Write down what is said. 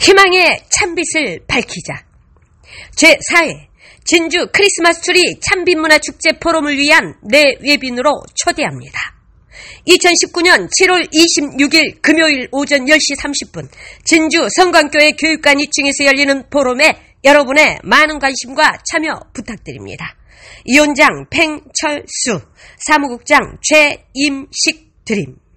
희망의 참빛을 밝히자. 제4회 진주 크리스마스 트리 참빛문화축제 포럼을 위한 내 외빈으로 초대합니다. 2019년 7월 26일 금요일 오전 10시 30분 진주 성광교회 교육관 2층에서 열리는 포럼에 여러분의 많은 관심과 참여 부탁드립니다. 이혼장 팽철수, 사무국장 최임식 드림.